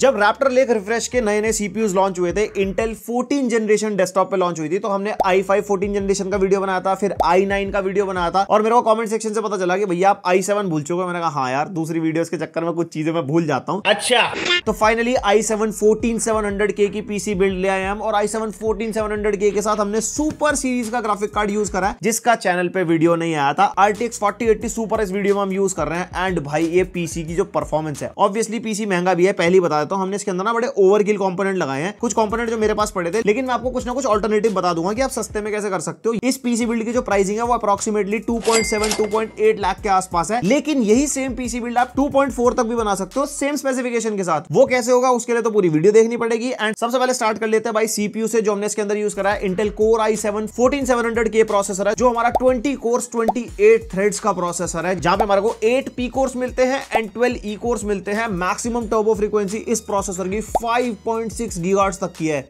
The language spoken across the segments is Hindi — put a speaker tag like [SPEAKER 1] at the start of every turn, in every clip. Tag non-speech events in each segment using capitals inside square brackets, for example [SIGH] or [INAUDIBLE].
[SPEAKER 1] जब रैप्टर लेक रिफ्रेश के नए नए सीपीयूज लॉन्च हुए थे इंटेल 14 जनरेशन डेस्कटॉप पे लॉन्च हुई थी तो हमने आई फाइव फोर्टीन जनरेशन का वीडियो बनाया था फिर आई नाइन का वीडियो बनाया था और मेरे को कमेंट सेक्शन से पता चला कि भैया आप आई सेवन भूल चुके मैंने कहा हाँ यार दूसरी वीडियो के चक्कर में कुछ चीजें मैं भूल जाता हूँ अच्छा तो finally I seven fourteen seven hundred K की पीसी बिल्ड ले आए हम और I seven fourteen seven hundred के साथ हमने सुपर सीरीज का ग्राफिक कार्ड यूज करा है जिसका चैनल पे वीडियो नहीं आया था आरटीएक्स फोर्टी एट्टी सुपर इस वीडियो में हम यूज कर रहे हैं एंड भाई ये पीसी की जो परफॉर्मेंस है ऑब्वियसली पीसी महंगा भी है पहली बता जाता हूं हमने इसके अंदर ना बड़े ओवर किल कॉम्पोनेंट लगाए हैं कुछ कॉम्पोनेंट जो मेरे पास पड़े थे लेकिन मैं आपको कुछ ना कुछ ऑल्टरनेटिव बता दूंगा कि आप सस्ते में कैसे कर सकते हो इस पीसी बिल्ड की जो प्राइसिंग है वो अप्रोक्सीमेटली टू पॉइंट लाख के आसपास है लेकिन यही सेम पीसी बिल्ड आप टू तक भी बना सकते हो सेम स्पेसिफिकेशन के साथ वो कैसे होगा उसके लिए तो पूरी वीडियो देखनी पड़ेगी एंड सबसे पहले स्टार्ट कर लेते हैं भाई सीपीयू से जो हमने इसके अंदर यूज करा है Intel core I seven fourteen के प्रोसेसर है जो हमारा twenty cores twenty eight threads का प्रोसेसर है जहां पे हमारे को एट पी कोर्स मिलते हैं एंड ट्वेल्व ई कोर्स मिलते हैं मैक्सिमम टर्बो फ्रीक्वेंसी इस इस प्रोसेसर की 5.6 पॉइंट तक की है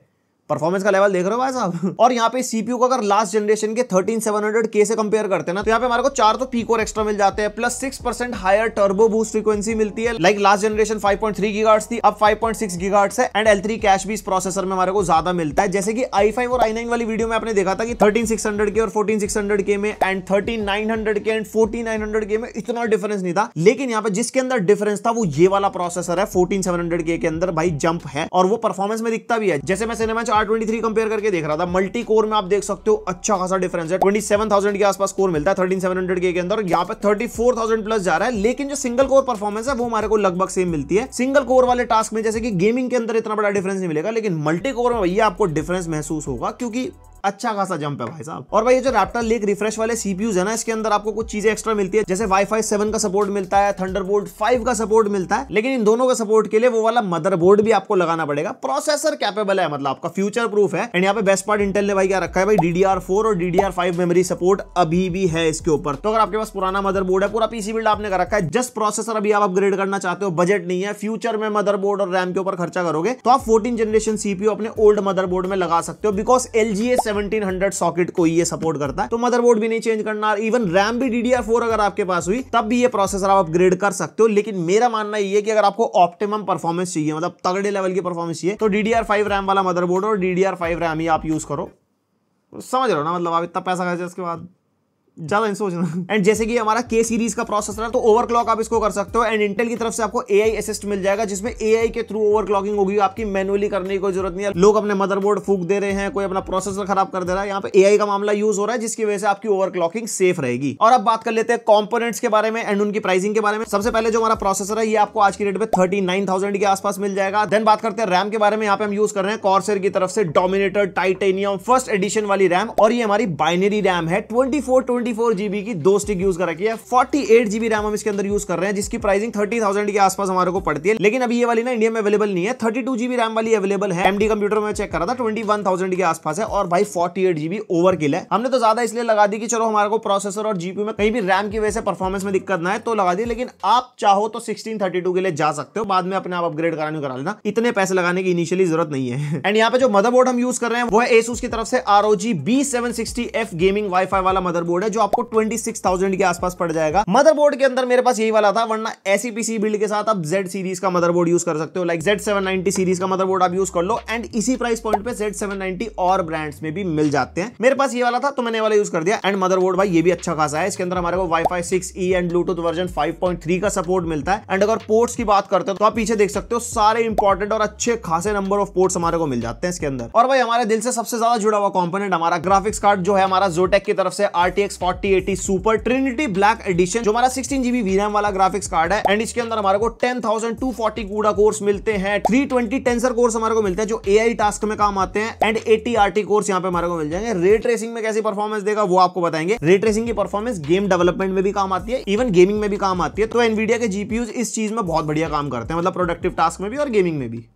[SPEAKER 1] परफॉर्मेंस का लेवल देख रहे हो भाई साहब [LAUGHS] और यहाँ पे सीपीयू को अगर लास्ट जनरेशन के हंड्रेड के से कंपेयर करते हैं ना तो यहाँ पे हमारे को चार तो पीकोर एक्स्ट्रा मिल जाते हैं plus six percent higher turbo boost frequency मिलती है लाइक लास्ट जनरेशन 5.3 पॉइंट थी अब 5.6 पॉइंट है एंड L3 कैश भी इस प्रोसेसर में हमारे को ज्यादा मिलता है जैसे कि फाइव और नाइन वाली वीडियो में आपने देखा था कि हंड्रेड के और हंड्रेड के में and hundred K and hundred K में इतना डिफरेंस नहीं था लेकिन यहाँ पे जिसके अंदर डिफरेंस था वो ये वाला प्रोसेसर है सेवन हंड्रेड के अंदर भाई जंप है और वो परफॉर्मेंस में दिखता भी है जैसे मैं सिनेमा आर ट्वेंटी थ्री कंपेयर करके देख रहा था मल्टी कोर में आप देख सकते हो अच्छा खासा डिफरेंस है ट्वेंटी सेवन थाउजेंड के आसपास कोर मिलता है थर्टीन सेवन हंड्रेड के अंदर यहाँ पे थर्टी फोर थाउजेंड प्लस जा रहा है लेकिन जो सिंगल कोर परफॉर्मेंस है वो हमारे को लगभग सेम मिलती है सिंगल कोर वाले टास्क में जैसे कि गेमिंग के अंदर इतना बड़ा डिफरेंस नहीं मिलेगा लेकिन मल्टी कोर में भैया आपको डिफरेंस महसूस होगा क्योंकि अच्छा खासा जंप है भाई साहब और भाई ये जो रैप्टर लेक रिफ्रेश वाले सीपीयूज है ना इसके अंदर आपको कुछ चीजें एक्स्ट्रा मिलती है जैसे वाईफाई सेवन का सपोर्ट मिलता है थंडरबोल्ट फाइव का सपोर्ट मिलता है लेकिन इन दोनों के सपोर्ट के लिए वो वाला मदरबोर्ड भी आपको लगाना पड़ेगा प्रोसेसर कैपेबल है मतलब आपका फ्यूचर प्रूफ है एंड यहाँ पे बेस्ट पार्ट इंटेल ने भाई क्या रखा है भाई डीडीआर और डी मेमोरी सपोर्ट अभी भी है इसके ऊपर तो अगर आपके पास पुराना मदर है पूरा पीसी बिल्ड आपने कर रखा है जस्ट प्रोसेसर अभी आप अपग्रेड करना चाहते हो बजट नहीं है फ्यूचर में मदर और रैम के ऊपर खर्चा करोगे तो आप फोर्टीन जनरेशन सीपीओ अपने ओल्ड मदर में लगा सकते हो because L G A 1700 socket को ये सपोर्ट करता है तो मदरबोर्ड भी नहीं चेंज करना इवन रैम भी डी अगर आपके पास हुई तब भी ये प्रोसेसर आप अपग्रेड कर सकते हो लेकिन मेरा मानना ये कि अगर आपको ऑप्टिमम परफॉर्मेंस चाहिए मतलब तगड़े लेवल की परफॉर्मेंस चाहिए तो डी रैम वाला मदरबोर्ड और डी रैम ही आप यूज करो समझ रहे हो ना मतलब आप इतना पैसा खर्चा उसके बाद ज्यादा सोचना एंड जैसे कि हमारा के सीरीज का प्रोसेसर है तो ओवरक्लॉक आप इसको कर सकते हो एंड इंटेल की तरफ से आपको ए असिस्ट मिल जाएगा जिसमें ए के थ्रू ओवरक्लॉकिंग होगी आपकी मैनुअली करने की कोई जरूरत नहीं है लोग अपने मदरबोर्ड फूक दे रहे हैं कोई अपना प्रोसेसर खराब कर दे रहा है यहाँ पे ए का मामला यूज हो रहा है जिसकी वजह से आपकी ओवरक्लॉकिंग सेफ रहेगी और अब बात कर लेते हैं कॉम्पोनेट्स के बारे में एंड उनकी प्राइसिंग के बारे में सबसे पहले जो हमारा प्रोसेसर है ये आपको आज की डेट में थर्टी के आसपास मिल जाएगा देन बात करते हैं रैम के बारे में यहाँ पे हम यूज कर रहे हैं कॉर्सर की तरफ से डोमिनेटर टाइटेनियम फर्स्ट एडिशन वाली रैम और ये हमारी बाइनरी रैम है ट्वेंटी फोर ट्वेंटी फोर की दो स्टिक यूज कर रखी है फोर्टी एट जीबी रैम हम इसके अंदर यूज कर रहे हैं जिसकी प्राइसिंग थर्टी थाउजेंड के आसपास हमारे को पड़ती है लेकिन अभी ये वाली ना इंडिया में अवेलेबल नहीं है थर्टी टू जीबी रैम वाली अवेलेबल है एमडी कंप्यूटर में चेक करा था ट्वेंटी वन थाउजेंड के आसपास है और भाई forty eight GB overkill है हमने तो ज्यादा इसलिए लगा दी कि चलो हमारे को प्रोसेसर और जीपी में कहीं भी रैम की वजह से परफॉर्मेंस में दिक्कत ना है तो लगा दी लेकिन आप चाहो तो सिक्सटीन के लिए जा सकते हो बाद में अपने आप अपग्रेड कराने करा लेना इतने पैसे लगाने की इनिशियली जरूरत नहीं है एंड [LAUGHS] यहाँ पे जो मदरबोर्ड हम यूज कर रहे हैं वो है एसूस की तरफ से R B seven sixty F gaming WiFi वाला मदरबोर्ड है जो आपको ट्वेंटी सिक्स थाउजेंड के आसपास पड़ जाएगा मदरबोर्ड के अंदर मेरे पास यही वाला था वरना ऐसी पीसी बिल्ड के साथ आप जेड सीरीज का मदरबोर्ड यूज कर सकते हो लाइक जेड सीरीज का मदरबोर्ड आप यूज कर लो एंड इसी प्राइस पॉइंट पे जेड और ब्रांड्स में भी मिल जाते हैं मेरे पास ये वाला था तो मैंने वाला यूज कर दिया एंड मदरबोर्ड भाई ये भी अच्छा खासा है इसके अंदर हमारे को WiFi six E and Bluetooth version 5.3 का सपोर्ट मिलता है एंड अगर पोर्ट्स की बात करते हो तो आप पीछे देख सकते हो सारे इंपॉर्टेंट और अच्छे खासे नंबर ऑफ पोर्ट्स हमारे को मिल जाते हैं इसके अंदर और भाई हमारे दिल से सबसे ज्यादा जुड़ा हुआ कॉम्पोनेट हमारा ग्राफिक्स कार्ड जो है हमारा जोटेक की तरफ से RTX 4080 super Trinity black edition जो हमारा 16 जीबी वीरैम वाला ग्राफिक्स कार्ड है एंड इसके अंदर हमारे को 10,240 कूड़ा कोर्स मिलते हैं 320 टेंसर कोर्स हमारे को मिलते हैं जो एआई टास्क में काम आते हैं एंड 80 आरटी कोर्स यहाँ पे हमारे को मिल जाएंगे रे ट्रेसिंग में कैसी परफॉर्मेंस देगा वो आपको बताएंगे रे ट्रेसिंग की परफॉर्मेंस गेम डेवलपमेंट में भी काम आती है इवन गेमिंग में भी काम आती है तो एनवीडिया के जीपीयूज इस चीज में बहुत बढ़िया काम करते हैं मतलब प्रोडक्टिव टास्क में भी और गेमिंग में भी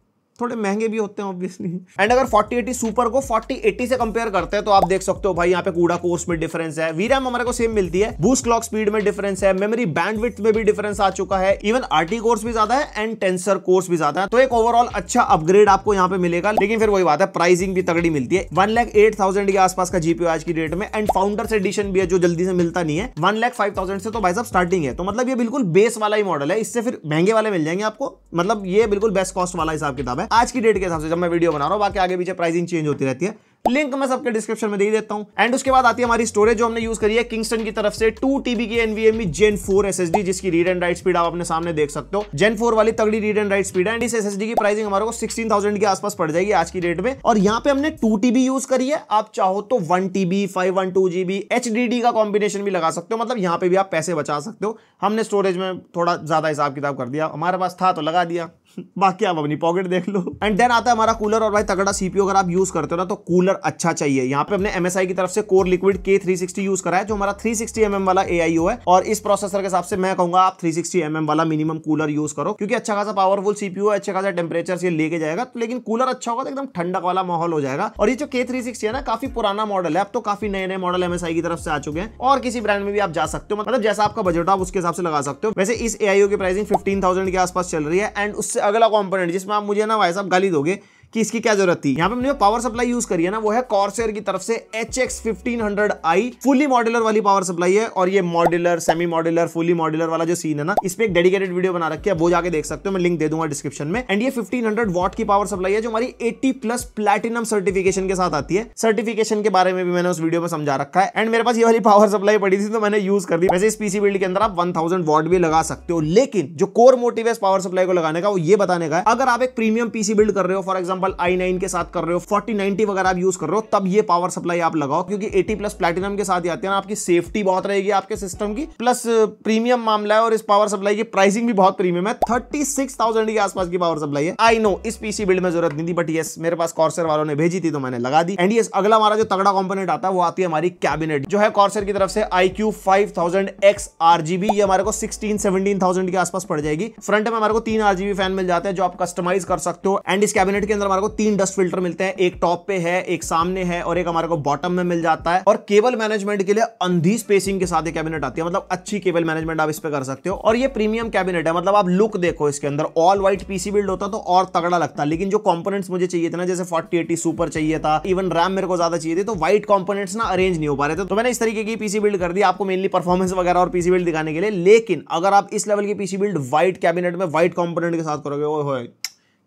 [SPEAKER 1] थोड़े महंगे भी होते हैं ऑब्वियसली एंड अगर 4080 सुपर को 4080 से कंपेयर करते हैं तो आप देख सकते हो भाई यहाँ पे कूड़ा कोर्स में डिफरेंस है वी रैम हमारे को सेम मिलती है बूस्ट क्लॉक स्पीड में डिफरेंस है मेमोरी बैंडविथ में भी डिफरेंस आ चुका है इवन आरटी कोर्स भी ज्यादा है एंड टेंसर कोर्स भी ज्यादा है तो एक ओवरऑल अच्छा अपग्रेड आपको यहाँ पे मिलेगा लेकिन फिर वही बात है प्राइसिंग भी तगड़ी मिलती है वन लाख एट थाउजेंड के आसपास का जीपीओ आज की डेट में एंड फाउंडर्स एडिशन भी है जो जल्दी से मिलता नहीं है वन लाख फाइव थाउजेंड से तो भाई साहब स्टार्टिंग है तो मतलब ये बिल्कुल बेस वाला ही मॉडल है इससे फिर महंगे वाले मिल जाएंगे आपको मतलब ये बिल्कुल बेस्ट कॉस्ट वाला हिसाब किताब है आज की डेट के हिसाब से जब मैं वीडियो बना रहा हूँ बाकी आगे पीछे प्राइसिंग चेंज होती रहती है लिंक मैं सबके डिस्क्रिप्शन में दे देता हूँ एंड उसके बाद आती है हमारी स्टोरेज जो हमने यूज करी है किंगस्टन की तरफ से टू टीबी की एनवीएमई जेन फोर एस जिसकी रीड एंड राइट स्पीड आप अपने सामने देख सकते हो जेन फोर वाली तगड़ी रीड एंड राइट स्पीड है एंड इस एस की प्राइसिंग हमारे को सिक्सटीन थाउजेंड के आसपास पड़ जाएगी आज की डेट में और यहाँ पे हमने टू टीबी यूज करी है आप चाहो तो one TB five one two GB H का कॉम्बिनेशन भी लगा सकते हो मतलब यहाँ पे भी आप पैसे बचा सकते हो हमने स्टोरेज में थोड़ा ज्यादा हिसाब किताब कर दिया हमारे पास था तो लगा दिया बाकी आप अपनी पॉकेट देख लो एंड देन आता है हमारा कूलर और भाई तगड़ा सीपीओ अगर आप यूज करते हो ना तो कूलर अच्छा चाहिए यहाँ पे हमने एमएसआई की तरफ से core liquid K three sixty use करा है जो हमारा थ्री सिक्सटी एम वाला ए है और इस प्रोसेसर के हिसाब से मैं कहूंगा आप थ्री सिक्सटी एम वाला मिनिमम कूलर यूज करो क्योंकि अच्छा खासा पावरफुल सीपीओ है अच्छा खासा टेम्परेचर से लेके जाएगा तो लेकिन कूलर अच्छा होगा तो एकदम ठंडक वाला माहौल हो जाएगा और ये जो के थ्री सिक्सटी है ना काफी पुराना मॉडल है अब तो काफी नए नए मॉडल एम की तरफ से आ चुके हैं और किसी ब्रांड में भी आप जा सकते हो मतलब जैसा आपका बजट आप उसके हिसाब से लगा सकते हो वैसे इस एआईओ की प्राइसिंग फिफ्टीन के आसपास चल रही है एंड उससे अगला कॉम्पोनेंट जिसमें आप मुझे ना भाई साहब गाली दोगे कि इसकी क्या जरूरत थी यहाँ पे हमने पावर सप्लाई यूज करी है ना वो है कॉर्सियर की तरफ से H X fifteen hundred I fully modular वाली पावर सप्लाई है और ये modular semi modular fully modular वाला जो सीन है ना इसमें एक डेडिकेटेड वीडियो बना रखी है वो जाके देख सकते हो मैं लिंक दे दूंगा डिस्क्रिप्शन में एंड ये फिफ्टीन हंड्रेड वॉट की पावर सप्लाई है जो हमारी एट्टी प्लस प्लेटिनम सर्टिफिकेशन के साथ आती है सर्टिफिकेशन के बारे में भी मैंने उस वीडियो में समझा रखा है एंड मेरे पास ये वाली पावर सप्लाई पड़ी थी तो मैंने यूज कर दी वैसे इस पीसी बिल्ड के अंदर आप वन थाउजेंड वॉट भी लगा सकते हो लेकिन जो कोर मोटिव है पावर सप्लाई को लगाने का वो ये बताने का है अगर आप एक प्रीमियम पीसी बिल्ड कर रहे हो for example example I nine के साथ कर रहे हो फोर्टी नाइनटी वगैरह आप यूज कर रहे हो तब ये पावर सप्लाई आप लगाओ क्योंकि एटी प्लस प्लेटिनम के साथ आते हैं आपकी सेफ्टी बहुत रहेगी आपके सिस्टम की प्लस प्रीमियम मामला है और इस पावर सप्लाई की प्राइसिंग भी बहुत प्रीमियम है थर्टी सिक्स थाउजेंड के आसपास की पावर सप्लाई है आई नो इस पीसी बिल्ड में जरूरत नहीं थी बट ये मेरे पास कॉर्सर वालों ने भेजी थी तो मैंने लगा दी एंड ये अगला हमारा जो तगड़ा कॉम्पोनेट आता है वो आती है हमारी कैबिनेट जो है कॉर्सर की तरफ से iCUE five thousand X RGB ये हमारे को सिक्सटीन सेवेंटीन थाउजेंड के आसपास पड़ जाएगी फ्रंट में हमारे को तीन आरजीबी फैन मिल जाते हैं जो आप कस्टमाइज कर सकते हो एंड इस कैबिनेट के अंदर हमारे को तीन डस्ट फिल्टर मिलते हैं एक टॉप पे है एक सामने है और एक हमारे को बॉटम में मिल जाता है और केबल मैनेजमेंट के लिए अंधी स्पेसिंग के साथ ये कैबिनेट आती है मतलब अच्छी केबल मैनेजमेंट आप इस पे कर सकते हो और ये प्रीमियम कैबिनेट है मतलब आप लुक देखो इसके अंदर ऑल व्हाइट पीसी बिल्ड होता तो और तगड़ा लगता लेकिन जो कॉम्पोनेट्स मुझे चाहिए थे ना जैसे फोर्टी एटी सुपर चाहिए था इवन रैम मेरे को ज्यादा चाहिए थी तो व्हाइट कॉम्पोनेट्स ना अरेंज नहीं हो पा रहे थे तो मैंने इस तरीके की पीसी बिल्ड कर दी आपको मेनली परफॉर्मेंस वगैरह और पीसी बिल्ड दिखाने के लिए लेकिन अगर आप इस लेवल की पीसी बिल्ड व्हाइट कैबिनेट में व्हाइट कॉम्पोनेट के साथ करोगे वो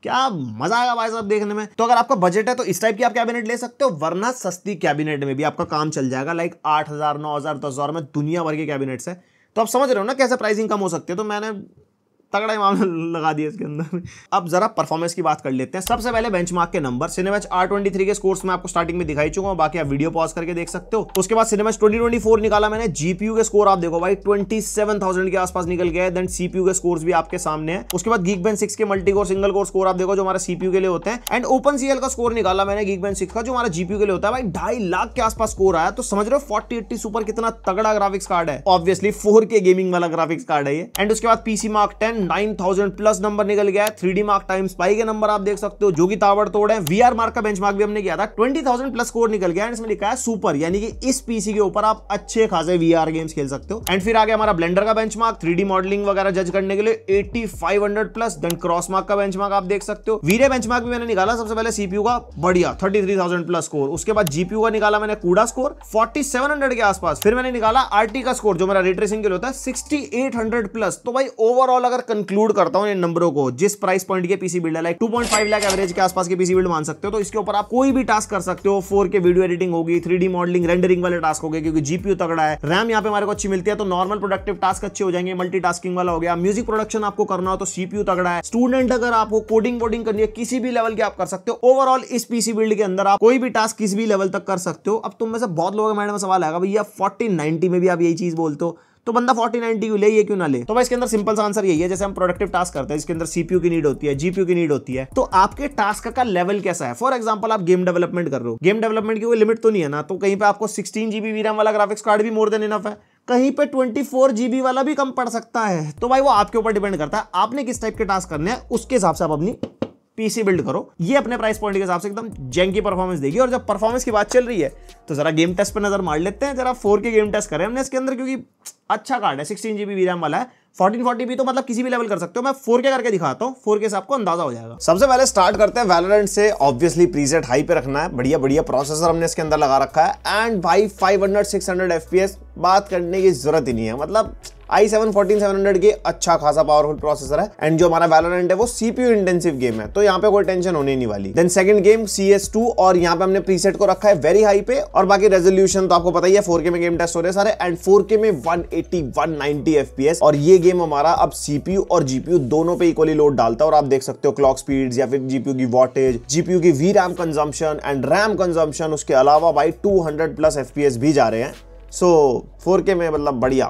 [SPEAKER 1] क्या मजा आएगा भाई साहब देखने में तो अगर आपका बजट है तो इस टाइप की आप कैबिनेट ले सकते हो वरना सस्ती कैबिनेट में भी आपका काम चल जाएगा लाइक आठ हजार नौ हजार दस हजार में दुनिया भर के कैबिनेट्स है तो आप समझ रहे हो ना कैसे प्राइसिंग कम हो सकती है तो मैंने तगड़ा ही मामला लगा दिया इसके अंदर अब जरा परफॉर्मेंस की बात कर लेते हैं सबसे पहले बेंचमार्क के number Cinebench R twenty three के स्कोर्स में आपको स्टार्टिंग में दिखाई चुका हूँ बाकी आप वीडियो पॉज करके देख सकते हो उसके बाद सिनेमैच ट्वेंटी ट्वेंटी फोर निकाला मैंने जीपीयू के स्कोर आप देखो भाई ट्वेंटी सेवन थाउजेंड के आसपास निकल गया देन सीपीयू के स्कोर भी आपके सामने है उसके बाद गीक बेन सिक्स के multi core single core score आप देखो जो हमारे सीपीयू के लिए होते हैं एंड ओपन सीएल का स्कोर निकाला मैंने गीक बेन सिक्स का जो हमारा जीपीयू के लिए होता है भाई ढाई लाख के आसपास स्कोर आया तो समझ रहे हो फोर्टी एट्टी सुपर कितना तगड़ा ग्राफिक्स कार्ड है ऑब्वियसली फोर के गेमिंग वाला ग्राफिक्स कार्ड है ये एंड उसके बाद PC mark ten nine plus number निकल गया है three D mark time spy के नंबर आप देख सकते हो जो कि तोड़ है वी आर मार्क का बेंच भी हमने किया था ट्वेंटी थाउजेंड प्लस स्कोर निकल गया इसमें लिखा है सुपर यानी कि इस पीसी के ऊपर आप अच्छे खासे वी गेम्स खेल सकते हो एंड फिर आगे हमारा ब्लेंडर का बेंच मार्क मॉडलिंग वगैरह जज करने के लिए eighty plus then cross mark का बेंच आप देख सकते हो वीरे बेंच भी मैंने निकाला सबसे पहले सीपीयू का बढ़िया thirty three thousand plus score उसके बाद जीपीयू का निकाला मैंने कूड़ा स्कोर फोर्टी सेवन हंड्रेड के आसपास फिर मैंने निकाला आरटी का स्कोर जो मेरा रेट्रेसिंग के लिए होता है सिक्सटी एट हंड्रेड प्लस तो भाई ओवरऑल अगर कंक्लूड करता हूं इन नंबरों को जिस प्राइस पॉइंट के PC builder like 2.5 lakh average के आसपास के पीसी बिल्ड मान सकते हो तो इसके ऊपर आप कोई भी टास्क कर सकते हो फोर के वीडियो एडिटिंग होगी थ्री मॉडलिंग रेंडरिंग वाले टास्क हो गए क्योंकि जीपीयू तगड़ा है रैम यहाँ पे हमारे को अच्छी मिलती है तो नॉर्मल प्रोडक्टिव टास्क अच्छे हो जाएंगे मल्टी वाला हो गया म्यूजिक प्रोडक्शन आपको करना हो तो सीपीयू तगड़ा है स्टूडेंट अगर आपको कोडिंग वोडिंग करनी है किसी भी लेवल की आप कर सकते हो ओवरऑल इस पीसी बिल्ड के अंदर आप कोई भी टास्क किसी भी लेवल तक कर सकते हो अब तुम में से बहुत लोगों के माइंड में सवाल आएगा भैया फोर्टी नाइनटी में भी आप यही चीज बोलते हो तो बंदा फोर्टी नाइनटी ले ये क्यों ना ले तो भाई इसके अंदर सिंपल सा आंसर यही है जैसे हम प्रोडक्टिव टास्क करते हैं इसके अंदर सीपीयू की नीड होती है जीपीयू की नीड होती है तो आपके टास्क का लेवल कैसा है फॉर एग्जाम्पल आप गेम डेवलपमेंट कर रहे हो गेम डेवलपमेंट की कोई लिमिट तो नहीं है ना तो कहीं पर आपको सिक्सटीन जीबी वीराम वाला ग्राफिक्स कार्ड भी मोर देन इनफ है कहीं पे 24 जीबी वाला भी कम पड़ सकता है तो भाई वो आपके ऊपर डिपेंड करता है आपने किस टाइप के टास्क करने हैं उसके हिसाब से आप अपनी पीसी बिल्ड करो ये अपने प्राइस पॉइंट के हिसाब से एकदम जेंग की परफॉर्मेंस देगी और जब परफॉर्मेंस की बात चल रही है तो जरा गेम टेस्ट पर नजर मार लेते हैं जरा फोर के गेम टेस्ट करें हमने इसके अंदर क्योंकि अच्छा कार्ड है सिक्सटीन जीबी रैम वाला है फोर्टीन फोर्टी भी तो मतलब किसी भी लेवल कर सकते हो मैं फोर के करके दिखाता हूँ फोर के से आपको अंदाजा हो जाएगा सबसे पहले स्टार्ट करते हैं वैलोरेंट से ऑब्वियसली प्रीसेट हाई पे रखना है बढ़िया बढ़िया प्रोसेसर हमने इसके अंदर लगा रखा है एंड भाई फाइव एफ पी एस बात करने की जरूरत ही नहीं है मतलब I seven fourteen seven hundred K अच्छा खासा पावरफुल प्रोसेसर है एंड जो हमारा वैलोरेंट है वो सीपीयू इंटेंसिव गेम है तो यहाँ पे कोई टेंशन होने नहीं वाली then second game C S two और यहाँ पे हमने प्रीसेट को रखा है वेरी हाई पे और बाकी रेजोल्यूशन तो आपको पता ही है फोर में गेम टेस्ट हो रहे सारे एंड फोर के में one eighty one ninety F P S और ये गेम हमारा अब सीपीयू और जीपीयू दोनों पे इक्वली लोड डालता है और आप देख सकते हो क्लॉक स्पीड या फिर जीपीयू की वॉटेज जीपीयू की V RAM consumption and RAM consumption उसके अलावा भाई two hundred plus F P S भी जा रहे हैं सो so, 4K में मतलब बढ़िया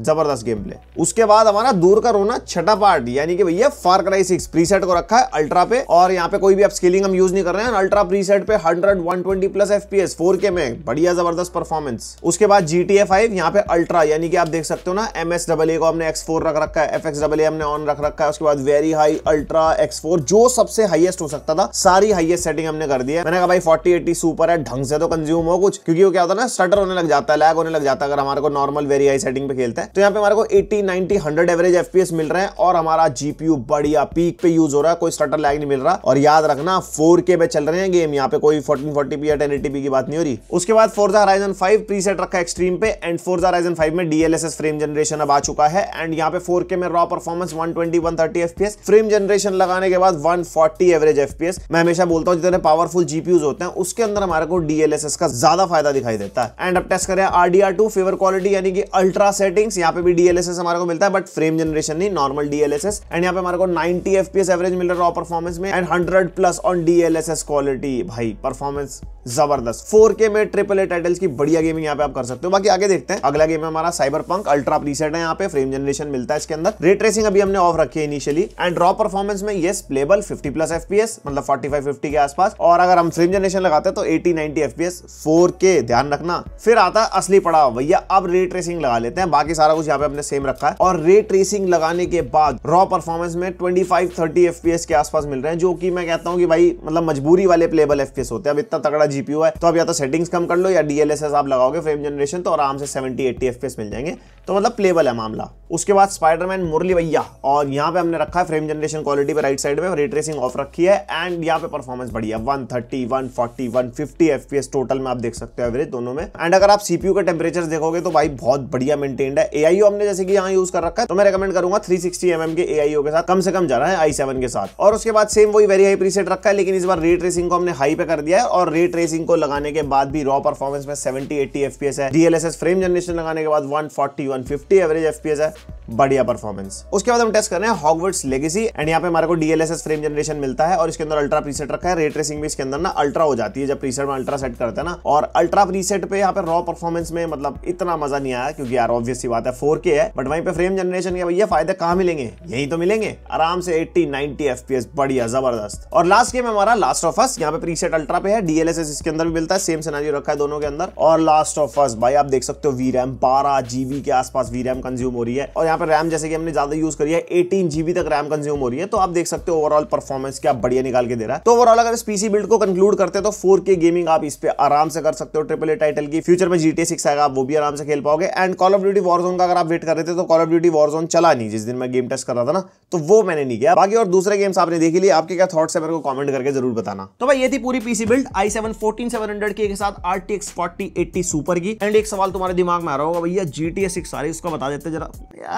[SPEAKER 1] जबरदस्त गेम प्ले उसके बाद हमारा दूर का रोना छठा पार्ट यानी कि भैया फार क्राई सिक्स प्रीसेट को रखा है अल्ट्रा पे और यहाँ पे कोई भी स्किलिंग हम यूज नहीं कर रहे हैं अल्ट्रा प्रीसेट पे 100 120 plus F P S four K में बढ़िया जबरदस्त परफॉर्मेंस उसके बाद जी टी ए फाइव यहाँ पे अल्ट्रा यानी कि आप देख सकते हो ना एम एस डबल ए को हमने एक्स फोर रख रखा है एफ एक्स डबल ए हमने ऑन रख रखा है उसके बाद very high ultra X four जो सबसे हाइएस्ट हो सकता था सारी हाइएस्ट सेटिंग हमने कर दी है मैंने कहा भाई फोर्टी एटी सुपर है ढंग से तो कंज्यूम हो कुछ क्योंकि वो क्या होता है ना स्टटर होने लग जाता है लैग होने लग जाता है अगर हमारे को नॉर्मल वेरी हाई सेटिंग पे खेलते हैं है तो यहाँ पे हमारे को 80, 90, 100 एवरेज एफपीएस मिल रहे हैं और हमारा जीपीयू बढ़िया पीक पे यूज हो रहा है कोई स्टार्टर लाइक नहीं मिल रहा और याद रखना फोर के पे चल रहे हैं गेम यहाँ पे कोई फोर्टीन फोर्टी पी या टेन एटी की बात नहीं हो रही उसके बाद Forza Horizon five preset रखा एक्सट्रीम पे एंड फोर्जा हराइजन फाइव में डीएलएसएस फ्रेम जनरेशन अब आ चुका है एंड यहाँ पे फोर में raw performance one twenty one thirty FPS frame generation लगाने के बाद वन एवरेज एफपीएस मैं हमेशा बोलता हूँ जितने पावरफुल जीपीयूज होते हैं उसके अंदर हमारे को डीएलएसएस का ज्यादा फायदा दिखाई देता है एंड अब टेस्ट करें आरडीआर टू फेवर क्वालिटी यानी कि अल्ट्रा सेटिंग ग्राफिक्स यहाँ पे भी डीएलएसएस हमारे को मिलता है बट फ्रेम जनरेशन नहीं नॉर्मल डीएलएसएस एंड यहाँ पे हमारे को 90 एफपीएस एवरेज मिल रहा है रॉ परफॉर्मेंस में and 100 plus on DLSS quality भाई परफॉर्मेंस जबरदस्त 4K में ट्रिपल ए टाइटल्स की बढ़िया गेमिंग यहाँ पे आप कर सकते हो बाकी आगे देखते हैं अगला गेम है हमारा साइबर पंक अल्ट्रा प्रीसेट है यहाँ पे फ्रेम जनरेशन मिलता है इसके अंदर रेट्रेसिंग अभी हमने ऑफ रखी है इनिशियली एंड ड्रॉ परफॉर्मेंस में ये प्लेबल 50 प्लस एफपीएस मतलब 45 50 के आसपास और अगर हम फ्रेम जनरेशन लगाते हैं तो एटी नाइनटी एफपीएस 4K ध्यान रखना फिर आता असली पड़ा भैया अब रेट्रेसिंग लगा लेते हैं बाकी सारा कुछ यहाँ पे हमने सेम रखा है और रे ट्रेसिंग लगाने के बाद रॉ परफॉर्मेंस में 25 30 एफपीएस के आसपास मिल रहे हैं जो कि मैं कहता हूँ कि भाई मतलब मजबूरी वाले प्लेबल एफपीएस होते हैं अब इतना तगड़ा जीपीयू है तो अब या तो सेटिंग्स कम कर लो या डीएलएसएस आप लगाओगे फ्रेम जनरेशन तो आराम से 70 80 एफपीएस मिल जाएंगे तो मतलब प्लेबल है मामला उसके बाद स्पाइडरमैन मुरली भैया और यहाँ पे हमने रखा है फ्रेम जनरेशन क्वालिटी पे राइट साइड में रेट्रेसिंग ऑफ रखी है एंड यहाँ पे परफॉर्मेंस बढ़िया one one thirty 130 140 150 FPS total में आप देख सकते हो एवरेज दोनों में एंड अगर आप सीपीयू का टेम्परेचर देखोगे तो भाई बहुत बढ़िया मेंटेन्ड है ए हमने जैसे कि यहाँ यूज कर रखा है तो मैं रिकमेंड करूंगा थ्री सिक्सटी mm के ए के साथ कम से कम जाना है आई सेवन के साथ और उसके बाद सेम वही वेरी हाई प्रीसेट रखा है लेकिन इस बार रेट रेसिंग को हमने हाई पे कर दिया है और रेट रेसिंग को लगाने के बाद भी रॉ परफॉर्मेंस में सेवेंटी एट्टी एफ है डीएलएसएस फ्रेम जनरेशन लगाने के बाद one forty one fifty average F है बढ़िया परफॉर्मेंस उसके बाद हम टेस्ट कर रहे हैं हॉगवर्ड्स लेगेसी एंड यहाँ पे हमारे को डीएलएसएस फ्रेम जनरेशन मिलता है और इसके अंदर अल्ट्रा प्रीसेट रखा है रेट रेसिंग भी इसके अंदर ना अल्ट्रा हो जाती है जब प्रीसेट में अल्ट्रा सेट करते हैं ना और अल्ट्रा प्रीसेट पे यहाँ पे रॉ परफॉर्मेंस में मतलब इतना मजा नहीं आया क्योंकि यार ऑब्वियसली बात बात है फोर है बट वहीं पे फ्रेम जनरेशन के भैया फायदे कहा मिलेंगे यही तो मिलेंगे आराम से एट्टी नाइनटी एफ बढ़िया जबरदस्त और लास्ट गेम हमारा लास्ट ऑफ अस यहाँ पे प्रीसेट अल्ट्रा पे है डीएलएसएस इसके अंदर भी मिलता है सेम सेनारियो रखा है दोनों के अंदर और लास्ट ऑफ अस भाई आप देख सकते हो वी रैम बारह जीबी के आसपास वी रैम कंज्यूम हो रही है और यहाँ पे रैम जैसे कि हमने ज्यादा यूज करी है एटीन जीबी तक रैम कंज्यूम हो रही है तो आप देख सकते हो ओवरऑल परफॉर्मेंस क्या बढ़िया निकाल के दे रहा है तो ओवरऑल अगर इस पीसी बिल्ड को कंक्लूड करते हैं तो फोर के गेमिंग आप इस पे आराम से कर सकते हो ट्रिपल ए टाइटल की फ्यूचर में जीटी सिक्स आएगा आप वो भी आराम से खेल पाओगे and call of duty war zone का अगर आप वेट कर रहे थे तो call of duty war zone चला नहीं जिस दिन मैं गेम टेस्ट कर रहा था ना तो वो मैंने नहीं किया बाकी और दूसरे गेम्स आपने देख लिए आपके क्या थॉट्स है मेरे को कमेंट करके जरूर बताना तो भाई ये थी पूरी PC build I seven fourteen seven hundred के साथ R T X forty eighty super की एंड एक सवाल तुम्हारे दिमाग में आ रहा होगा भैया जी टी एस सिक्स आ रही बता देते जरा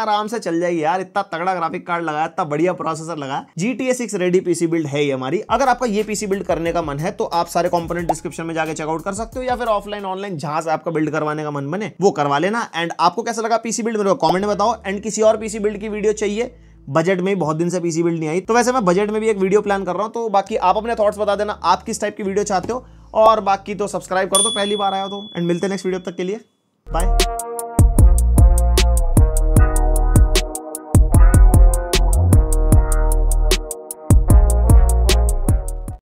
[SPEAKER 1] आराम से चल जाएगी यार इतना तगड़ा ग्राफिक कार्ड लगाया इतना बढ़िया प्रोसेसर लगा G T A six ready PC build है ये हमारी अगर आपका ये पीसी बिल्ड करने का मन है तो आप सारे कॉम्पोनेंट डिस्क्रिप्शन में जाकर चेकआउट कर सकते हो या फिर ऑफलाइन ऑनलाइन जहां से आपका बिल्ड करवाने का मन बने वो करवा लेना एंड आपको कैसा लगा पीसी बिल्ड मेरे को कमेंट में बताओ एंड किसी और पीसी बिल्ड की वीडियो चाहिए बजट में बहुत दिन से पीसी बिल्ड नहीं आई तो वैसे मैं बजट में भी एक वीडियो प्लान कर रहा हूँ तो बाकी आप अपने थॉट्स बता देना आप किस टाइप की वीडियो चाहते हो और बाकी तो सब्सक्राइब कर दो पहली बार आया तो एंड मिलते नेक्स्ट वीडियो तक के लिए बाय